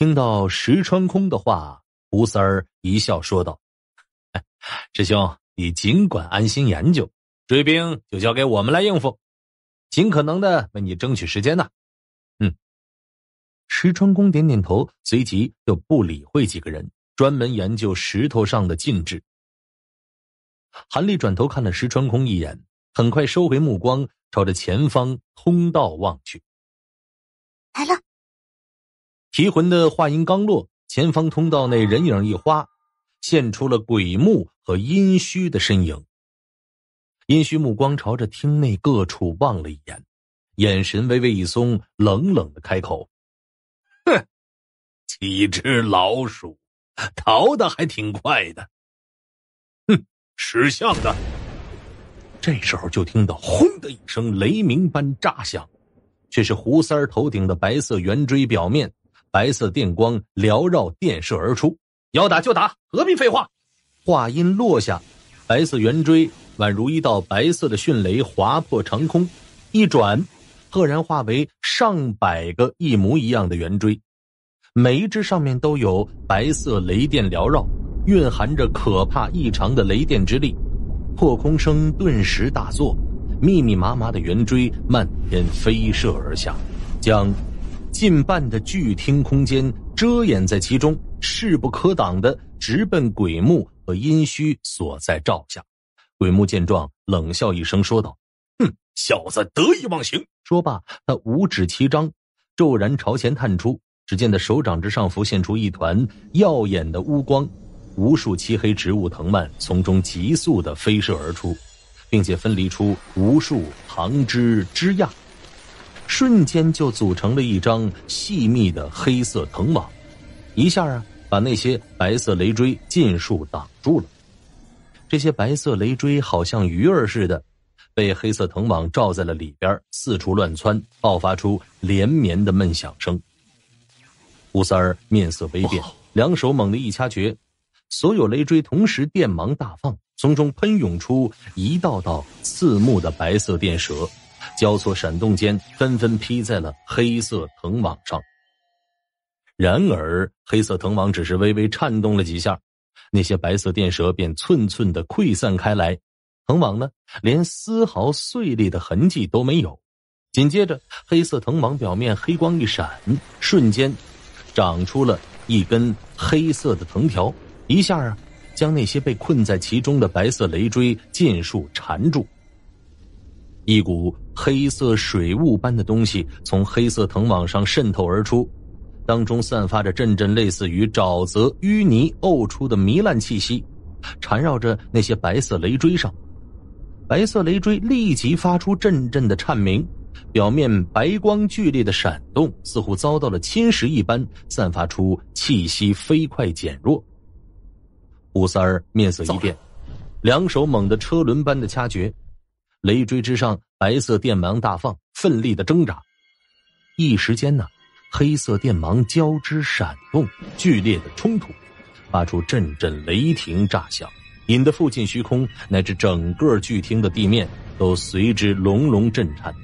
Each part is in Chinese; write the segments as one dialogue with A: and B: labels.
A: 听到石川空的话，胡三儿一笑说道：“师兄，你尽管安心研究，追兵就交给我们来应付，尽可能的为你争取时间呐。”嗯，石川空点点头，随即就不理会几个人，专门研究石头上的禁制。韩立转头看了石川空一眼，很快收回目光，朝着前方通道望去。来了。提魂的话音刚落，前方通道内人影一花，现出了鬼木和阴虚的身影。阴虚目光朝着厅内各处望了一眼，眼神微微一松，冷冷的开口：“哼，几只老鼠，逃的还挺快的。哼，识相的。”这时候就听到“轰”的一声雷鸣般炸响，却是胡三头顶的白色圆锥表面。白色电光缭绕，电射而出。要打就打，何必废话？话音落下，白色圆锥宛如一道白色的迅雷划破长空，一转，赫然化为上百个一模一样的圆锥，每一只上面都有白色雷电缭绕，蕴含着可怕异常的雷电之力。破空声顿时大作，密密麻麻的圆锥漫天飞射而下，将。近半的巨厅空间遮掩在其中，势不可挡的直奔鬼墓和阴虚所在罩下。鬼墓见状冷笑一声，说道：“哼，小子得意忘形！”说罢，他五指齐张，骤然朝前探出。只见他手掌之上浮现出一团耀眼的乌光，无数漆黑植物藤蔓从中急速的飞射而出，并且分离出无数旁枝枝桠。瞬间就组成了一张细密的黑色藤网，一下啊，把那些白色雷锥尽数挡住了。这些白色雷锥好像鱼儿似的，被黑色藤网罩在了里边，四处乱窜，爆发出连绵的闷响声。胡三儿面色微变，两手猛地一掐诀，所有雷锥同时电芒大放，从中喷涌出一道道刺目的白色电蛇。交错闪动间，纷纷披在了黑色藤网上。然而，黑色藤网只是微微颤动了几下，那些白色电蛇便寸寸的溃散开来。藤网呢，连丝毫碎裂的痕迹都没有。紧接着，黑色藤网表面黑光一闪，瞬间长出了一根黑色的藤条，一下啊，将那些被困在其中的白色雷锥尽数缠住。一股黑色水雾般的东西从黑色藤网上渗透而出，当中散发着阵阵类似于沼泽淤泥沤出的糜烂气息，缠绕着那些白色雷锥上，白色雷锥立即发出阵阵的颤鸣，表面白光剧烈的闪动，似乎遭到了侵蚀一般，散发出气息飞快减弱。吴三儿面色一变，两手猛的车轮般的掐诀。雷锥之上，白色电芒大放，奋力的挣扎。一时间呢，黑色电芒交织闪动，剧烈的冲突，发出阵阵雷霆炸响，引得附近虚空乃至整个巨厅的地面都随之隆隆震颤。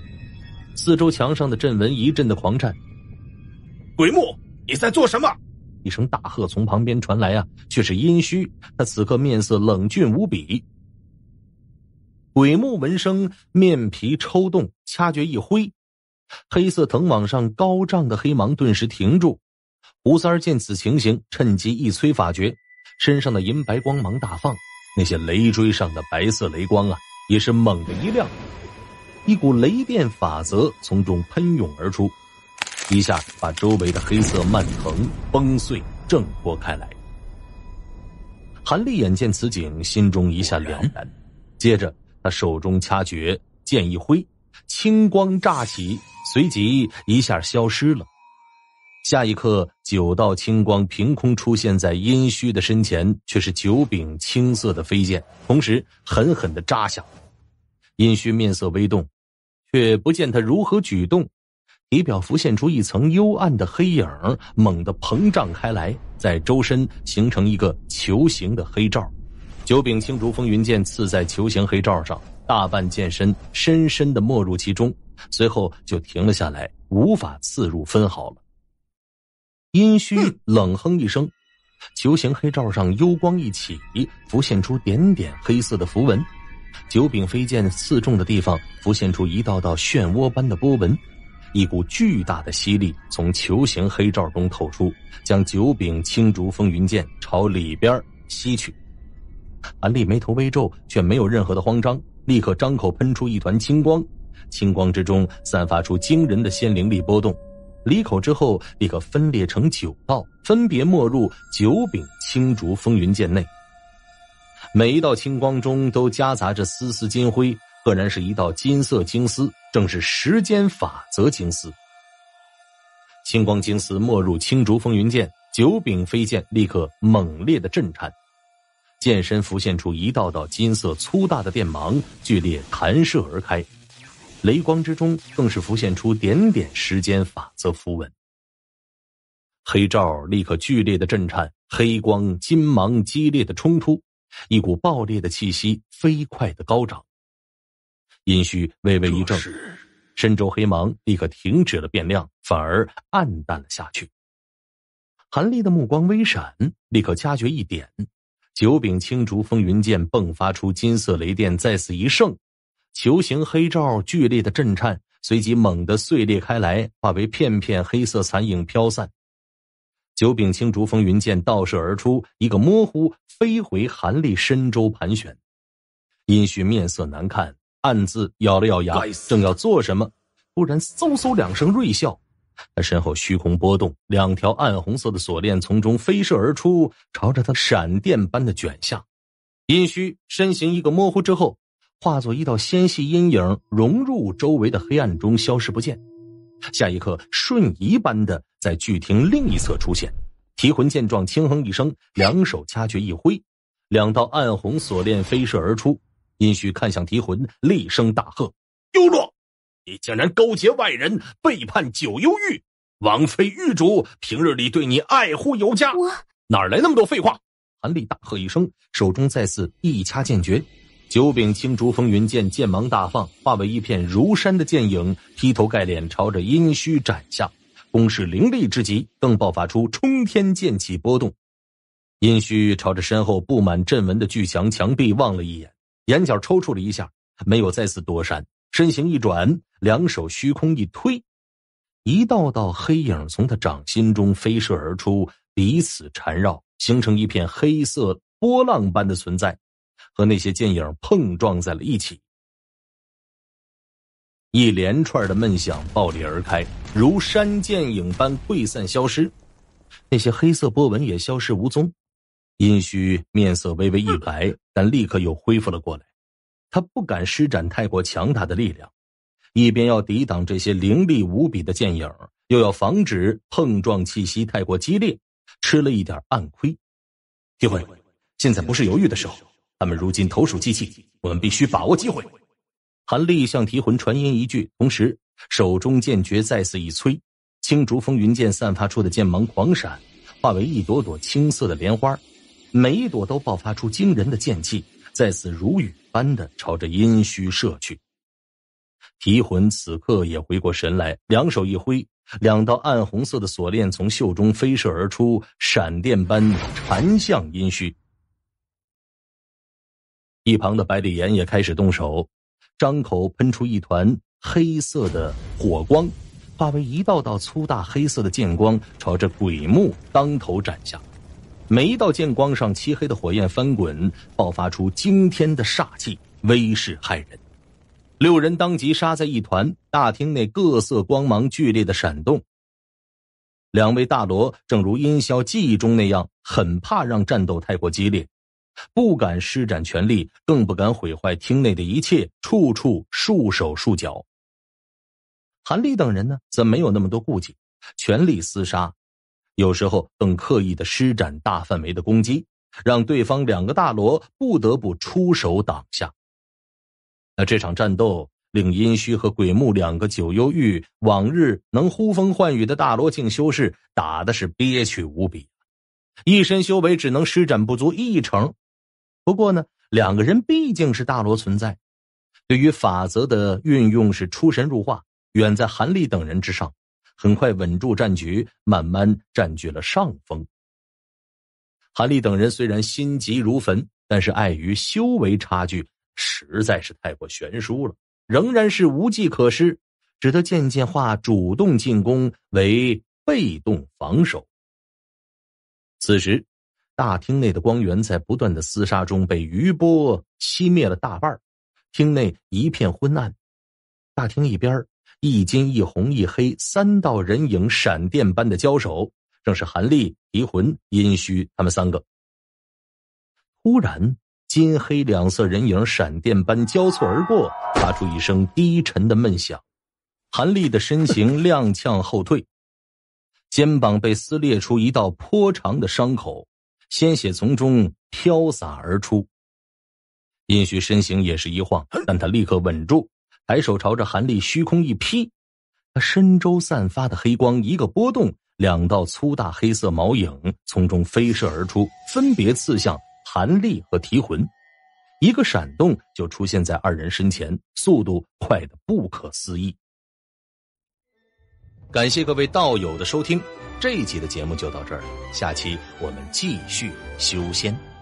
A: 四周墙上的阵纹一阵的狂颤。鬼木，你在做什么？一声大喝从旁边传来啊，却是阴虚。他此刻面色冷峻无比。鬼木闻声，面皮抽动，掐诀一挥，黑色藤网上高涨的黑芒顿时停住。胡三儿见此情形，趁机一催法诀，身上的银白光芒大放，那些雷锥上的白色雷光啊，也是猛的一亮，一股雷电法则从中喷涌而出，一下把周围的黑色蔓藤崩碎挣脱开来。韩立眼见此景，心中一下了然，接着。他手中掐诀，剑一挥，青光乍起，随即一下消失了。下一刻，九道青光凭空出现在殷虚的身前，却是九柄青色的飞剑，同时狠狠的扎下。殷虚面色微动，却不见他如何举动，体表浮现出一层幽暗的黑影，猛地膨胀开来，在周身形成一个球形的黑罩。九柄青竹风云剑刺在球形黑罩上，大半剑身深深的没入其中，随后就停了下来，无法刺入分毫了。阴虚冷哼一声，球形黑罩上幽光一起，浮现出点点黑色的符文，九柄飞剑刺中的地方浮现出一道道漩涡般的波纹，一股巨大的吸力从球形黑罩中透出，将九柄青竹风云剑朝里边吸去。韩立眉头微皱，却没有任何的慌张，立刻张口喷出一团青光，青光之中散发出惊人的仙灵力波动，离口之后立刻分裂成九道，分别没入九柄青竹风云剑内。每一道青光中都夹杂着丝丝金灰，赫然是一道金色金丝，正是时间法则金丝。青光金丝没入青竹风云剑，九柄飞剑立刻猛烈的震颤。剑身浮现出一道道金色粗大的电芒，剧烈弹射而开。雷光之中，更是浮现出点点时间法则符文。黑罩立刻剧烈的震颤，黑光金芒激烈的冲突，一股爆裂的气息飞快的高涨。阴虚微微一怔，身周黑芒立刻停止了变亮，反而暗淡了下去。韩立的目光微闪，立刻加诀一点。九柄青竹风云剑迸发出金色雷电，再次一盛，球形黑罩剧烈的震颤，随即猛地碎裂开来，化为片片黑色残影飘散。九柄青竹风云剑倒射而出，一个模糊飞回韩立身周盘旋。殷旭面色难看，暗自咬了咬牙，正要做什么，忽然嗖嗖两声锐啸。他身后虚空波动，两条暗红色的锁链从中飞射而出，朝着他闪电般的卷下。阴虚身形一个模糊之后，化作一道纤细阴影，融入周围的黑暗中，消失不见。下一刻，瞬移般的在巨亭另一侧出现。提魂见状，轻哼一声，两手掐诀一挥，两道暗红锁链飞射而出。阴虚看向提魂，厉声大喝：“丢落！”你竟然勾结外人，背叛九幽域！王妃玉主平日里对你爱护有加，我哪来那么多废话？韩立大喝一声，手中再次一掐剑诀，九柄青竹风云剑剑芒大放，化为一片如山的剑影，劈头盖脸朝着阴虚斩下，攻势凌厉之极，更爆发出冲天剑气波动。阴虚朝着身后布满阵纹的巨墙墙壁望了一眼，眼角抽搐了一下，没有再次躲闪。身形一转，两手虚空一推，一道道黑影从他掌心中飞射而出，彼此缠绕，形成一片黑色波浪般的存在，和那些剑影碰撞在了一起。一连串的闷响爆裂而开，如山剑影般溃散消失，那些黑色波纹也消失无踪。殷虚面色微微一白，但立刻又恢复了过来。他不敢施展太过强大的力量，一边要抵挡这些凌厉无比的剑影，又要防止碰撞气息太过激烈，吃了一点暗亏。提魂，现在不是犹豫的时候。他们如今投鼠忌器，我们必须把握机会。韩立向提魂传音一句，同时手中剑诀再次一催，青竹风云剑散发出的剑芒狂闪，化为一朵朵青色的莲花，每一朵都爆发出惊人的剑气。再次如雨般的朝着阴虚射去。提魂此刻也回过神来，两手一挥，两道暗红色的锁链从袖中飞射而出，闪电般缠向阴虚。一旁的百里岩也开始动手，张口喷出一团黑色的火光，化为一道道粗大黑色的剑光，朝着鬼木当头斩下。每一道剑光上，漆黑的火焰翻滚，爆发出惊天的煞气，威势骇人。六人当即杀在一团，大厅内各色光芒剧烈的闪动。两位大罗正如殷霄记忆中那样，很怕让战斗太过激烈，不敢施展全力，更不敢毁坏厅内的一切，处处束手束脚。韩立等人呢，则没有那么多顾忌，全力厮杀。有时候更刻意的施展大范围的攻击，让对方两个大罗不得不出手挡下。那这场战斗令阴虚和鬼木两个九幽域往日能呼风唤雨的大罗境修士打的是憋屈无比，一身修为只能施展不足一成。不过呢，两个人毕竟是大罗存在，对于法则的运用是出神入化，远在韩立等人之上。很快稳住战局，慢慢占据了上风。韩立等人虽然心急如焚，但是碍于修为差距，实在是太过悬殊了，仍然是无计可施，只得渐渐化主动进攻为被动防守。此时，大厅内的光源在不断的厮杀中被余波熄灭了大半，厅内一片昏暗。大厅一边儿。一金一红一黑三道人影闪电般的交手，正是韩立、狄魂、阴虚他们三个。忽然，金黑两色人影闪电般交错而过，发出一声低沉的闷响。韩立的身形踉跄后退，肩膀被撕裂出一道颇长的伤口，鲜血从中飘洒而出。阴虚身形也是一晃，但他立刻稳住。抬手朝着韩立虚空一劈，他身周散发的黑光一个波动，两道粗大黑色毛影从中飞射而出，分别刺向韩立和提魂。一个闪动就出现在二人身前，速度快的不可思议。感谢各位道友的收听，这一集的节目就到这儿，下期我们继续修仙。